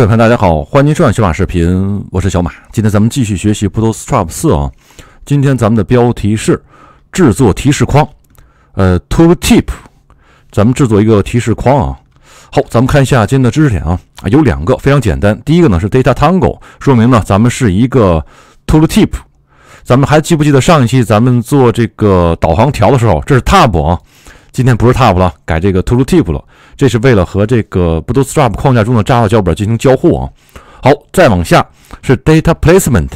各位朋友，大家好，欢迎收看小马视频，我是小马。今天咱们继续学习 p o o t s t r a p 四啊。今天咱们的标题是制作提示框，呃，t o o t i p 咱们制作一个提示框啊。好，咱们看一下今天的知识点啊，有两个非常简单。第一个呢是 d a t a t a n g o 说明呢咱们是一个 t o o t i p 咱们还记不记得上一期咱们做这个导航条的时候，这是 Tab 啊。今天不是 t o p 了，改这个 t o o t i p 了，这是为了和这个 Bootstrap 框架中的 Java 脚本进行交互啊。好，再往下是 Data Placement，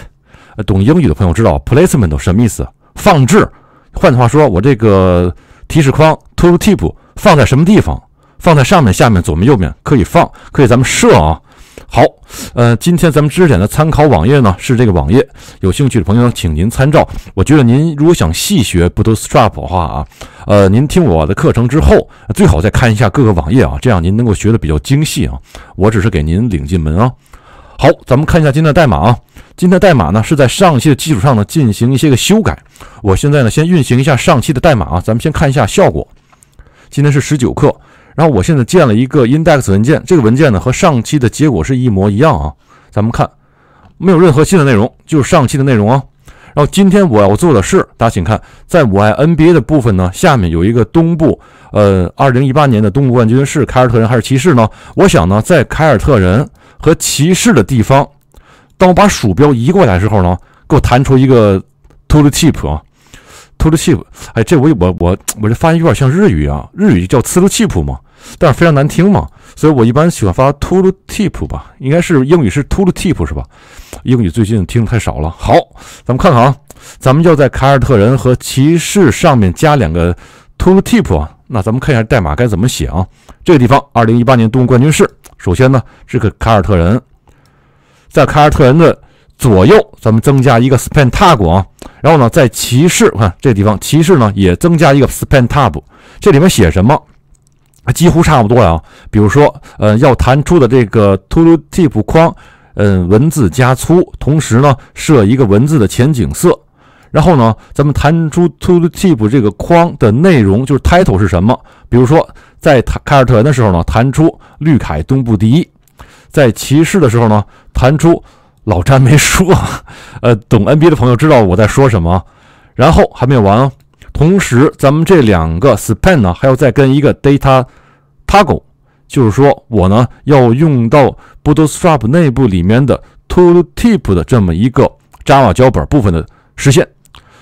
懂英语的朋友知道 Placement 是什么意思？放置。换句话说，我这个提示框 t o o t i p 放在什么地方？放在上面、下面、左面、右面，可以放，可以咱们设啊。好，呃，今天咱们知识点的参考网页呢是这个网页，有兴趣的朋友，请您参照。我觉得您如果想细学 Bootstrap 的话啊，呃，您听我的课程之后，最好再看一下各个网页啊，这样您能够学的比较精细啊。我只是给您领进门啊。好，咱们看一下今天的代码啊。今天的代码呢是在上期的基础上呢进行一些个修改。我现在呢先运行一下上期的代码啊，咱们先看一下效果。今天是十九课。然后我现在建了一个 index 文件，这个文件呢和上期的结果是一模一样啊。咱们看，没有任何新的内容，就是上期的内容啊。然后今天我要做的是，大家请看，在我爱 NBA 的部分呢，下面有一个东部，呃，二零一八年的东部冠军是凯尔特人还是骑士呢？我想呢，在凯尔特人和骑士的地方，当我把鼠标移过来的时候呢，给我弹出一个 tooltip t 啊，t o o l e i p 哎，这我我我我这发音有点像日语啊，日语叫 t o o 谱 i p 吗？但是非常难听嘛，所以我一般喜欢发 t o o e t i p 吧，应该是英语是 t o o e t i p 是吧？英语最近听的太少了。好，咱们看看啊，咱们要在凯尔特人和骑士上面加两个 t o o e t i p 啊。那咱们看一下代码该怎么写啊？这个地方，二零一八年东部冠军是，首先呢是个凯尔特人，在凯尔特人的左右，咱们增加一个 span tag 啊。然后呢，在骑士，看这个地方，骑士呢也增加一个 span tag，这里面写什么？几乎差不多啊，比如说，呃，要弹出的这个 Tooltip 框，嗯，文字加粗，同时呢，设一个文字的前景色，然后呢，咱们弹出 Tooltip 这个框的内容就是 Title 是什么？比如说，在凯尔特人的时候呢，弹出绿凯东部第一；在骑士的时候呢，弹出老詹没输。呃，懂 NBA 的朋友知道我在说什么。然后还没有完啊。同时，咱们这两个 span 呢，还要再跟一个 data tag，就是说我呢要用到 Bootstrap 内部里面的 tooltip 的这么一个 Java 脚本部分的实现。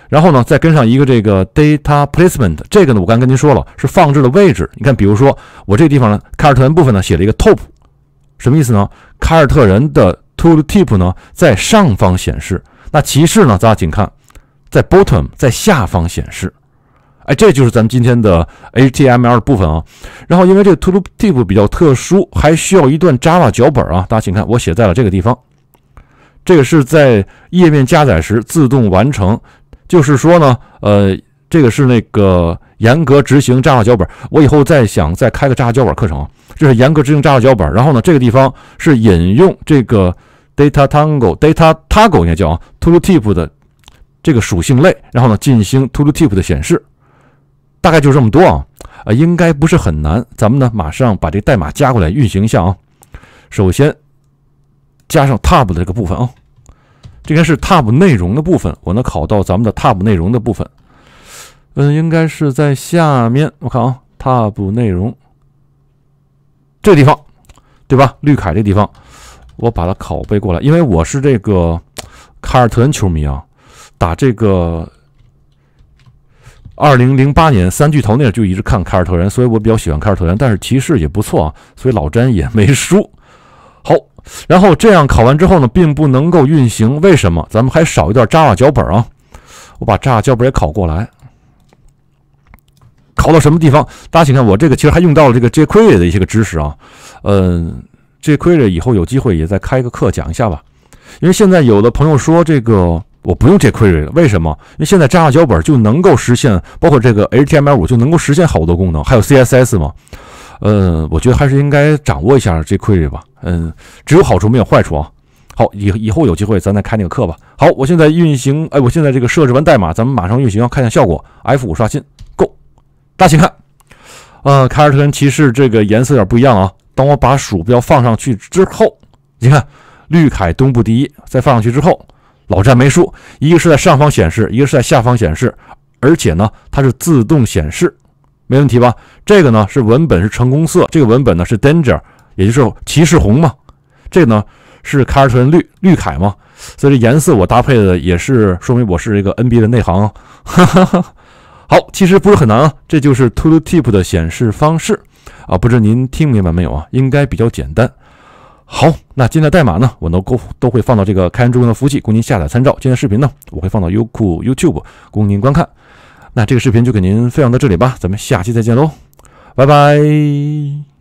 然后呢，再跟上一个这个 data placement，这个呢我刚跟您说了是放置的位置。你看，比如说我这地方呢，凯尔特人部分呢写了一个 top，什么意思呢？凯尔特人的 tooltip 呢在上方显示。那骑士呢，大家请看，在 bottom，在下方显示。哎，这就是咱们今天的 HTML 部分啊。然后，因为这个 Tooltip 比较特殊，还需要一段 Java 脚本啊。大家请看，我写在了这个地方。这个是在页面加载时自动完成，就是说呢，呃，这个是那个严格执行 Java 脚本。我以后再想再开个 Java 脚本课程，啊。这是严格执行 Java 脚本。然后呢，这个地方是引用这个 d a t a t a n g o d a t a t a g g l e 应该叫啊 Tooltip 的这个属性类，然后呢，进行 Tooltip 的显示。大概就这么多啊，啊，应该不是很难。咱们呢，马上把这代码加过来运行一下啊。首先加上 tab 这个部分啊，这边是 tab 内容的部分，我能拷到咱们的 tab 内容的部分。嗯，应该是在下面，我看啊，tab 内容这个地方，对吧？绿凯这地方，我把它拷贝过来，因为我是这个卡尔特恩球迷啊，打这个。二零零八年三巨头那，就一直看凯尔特人，所以我比较喜欢凯尔特人，但是骑士也不错啊，所以老詹也没输。好，然后这样考完之后呢，并不能够运行，为什么？咱们还少一段 Java 脚本啊，我把 Java 脚本也考过来，考到什么地方？大家请看，我这个其实还用到了这个 JQuery 的一些个知识啊，嗯，JQuery 以后有机会也再开个课讲一下吧，因为现在有的朋友说这个。我不用这 q u e r y 了，为什么？因为现在加上脚本就能够实现，包括这个 HTML 5就能够实现好多功能，还有 CSS 嘛。呃，我觉得还是应该掌握一下这 q u e r y 吧。嗯，只有好处没有坏处啊。好，以以后有机会咱再开那个课吧。好，我现在运行，哎，我现在这个设置完代码，咱们马上运行，看一下效果。F5 刷新，Go。大家看，呃，凯尔特人骑士这个颜色有点不一样啊。当我把鼠标放上去之后，你看绿凯东部第一。再放上去之后。老战没输，一个是在上方显示，一个是在下方显示，而且呢，它是自动显示，没问题吧？这个呢是文本是成功色，这个文本呢是 danger，也就是骑士红嘛，这呢是凯尔特人绿绿凯嘛，所以这颜色我搭配的也是说明我是一个 N B 的内行。哈哈哈。好，其实不是很难啊，这就是 tooltip 的显示方式啊，不知您听明白没有啊？应该比较简单。好，那今天的代码呢，我都都都会放到这个开源中文的服务器供您下载参照。今天的视频呢，我会放到优酷、YouTube 供您观看。那这个视频就给您分享到这里吧，咱们下期再见喽，拜拜。